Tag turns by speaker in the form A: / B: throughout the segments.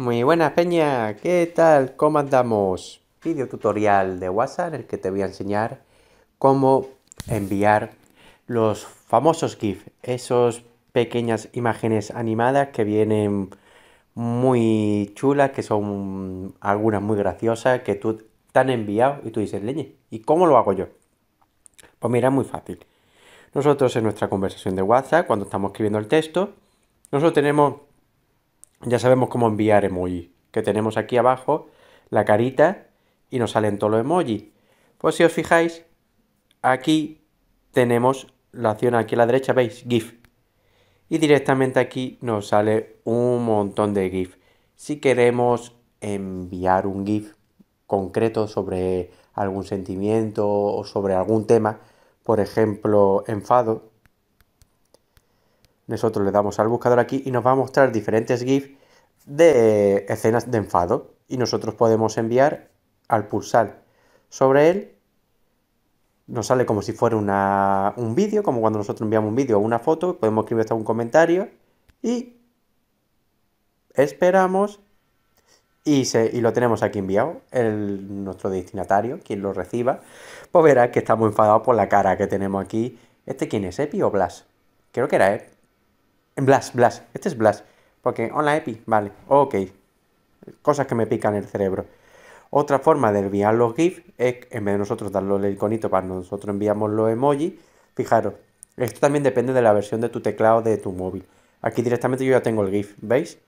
A: Muy buenas Peña, ¿qué tal? ¿Cómo andamos? Video tutorial de WhatsApp en el que te voy a enseñar cómo enviar los famosos GIF, esos pequeñas imágenes animadas que vienen muy chulas, que son algunas muy graciosas, que tú te han enviado y tú dices, leñe, ¿y cómo lo hago yo? Pues mira, muy fácil. Nosotros en nuestra conversación de WhatsApp, cuando estamos escribiendo el texto, nosotros tenemos ya sabemos cómo enviar emoji, que tenemos aquí abajo la carita y nos salen todos los emojis. Pues si os fijáis, aquí tenemos la acción aquí a la derecha, ¿veis? GIF. Y directamente aquí nos sale un montón de GIF. Si queremos enviar un GIF concreto sobre algún sentimiento o sobre algún tema, por ejemplo, enfado, nosotros le damos al buscador aquí y nos va a mostrar diferentes GIFs de escenas de enfado. Y nosotros podemos enviar al pulsar sobre él. Nos sale como si fuera un vídeo, como cuando nosotros enviamos un vídeo o una foto. Podemos escribir hasta un comentario y esperamos y, se, lo tenemos aquí enviado, el, nuestro destinatario, quien lo reciba, pues verá que estamos enfadados por la cara que tenemos aquí. ¿Este quién es? ¿Epi o Blas? Creo que era él. Blas, Blas, Este es Blas, Porque, hola oh, Epi, vale, ok. Cosas que me pican el cerebro. Otra forma de enviar los GIF es, en vez de nosotros darle el iconito para nosotros enviamos los emojis, fijaros, esto también depende de la versión de tu teclado de tu móvil. Aquí directamente yo ya tengo el GIF, ¿veis?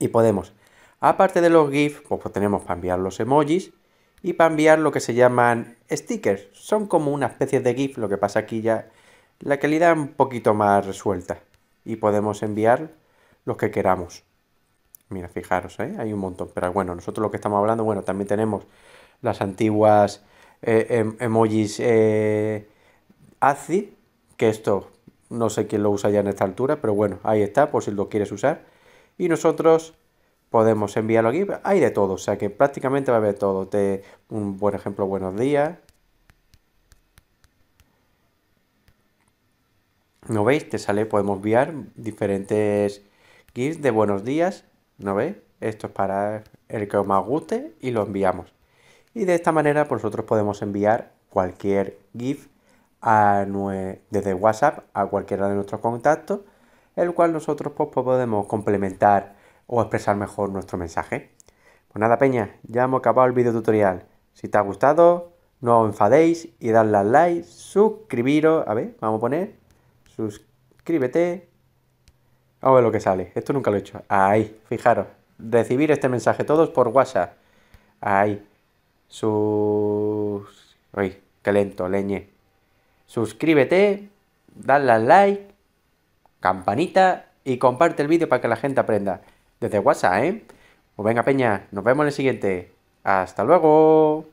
A: Y podemos. Aparte de los GIF, pues, pues, tenemos para enviar los emojis y para enviar lo que se llaman stickers. Son como una especie de GIF, lo que pasa aquí ya la calidad un poquito más resuelta y podemos enviar los que queramos. Mira, fijaros, ¿eh? hay un montón. Pero bueno, nosotros lo que estamos hablando, bueno, también tenemos las antiguas eh, em, emojis eh, que esto no sé quién lo usa ya en esta altura, pero bueno, ahí está, por si lo quieres usar. Y nosotros podemos enviarlo aquí, hay de todo, o sea que prácticamente va a haber todo. un buen ejemplo, buenos días, ¿No veis? Te sale, podemos enviar diferentes GIFs de buenos días. ¿No veis? Esto es para el que os más guste y lo enviamos. Y de esta manera pues, nosotros podemos enviar cualquier GIF a desde WhatsApp a cualquiera de nuestros contactos, el cual nosotros pues, pues, podemos complementar o expresar mejor nuestro mensaje. Pues nada, peña, ya hemos acabado el video tutorial. Si te ha gustado, no os enfadéis y dadle al like, suscribiros, a ver, vamos a poner, suscríbete. a ver lo que sale. Esto nunca lo he hecho. Ahí, fijaros. Recibir este mensaje todos por WhatsApp. Ahí. Sus... Uy, qué lento, leñe. Suscríbete, dale al like, campanita y comparte el vídeo para que la gente aprenda. Desde WhatsApp, ¿eh? Pues venga, Peña, nos vemos en el siguiente. ¡Hasta luego!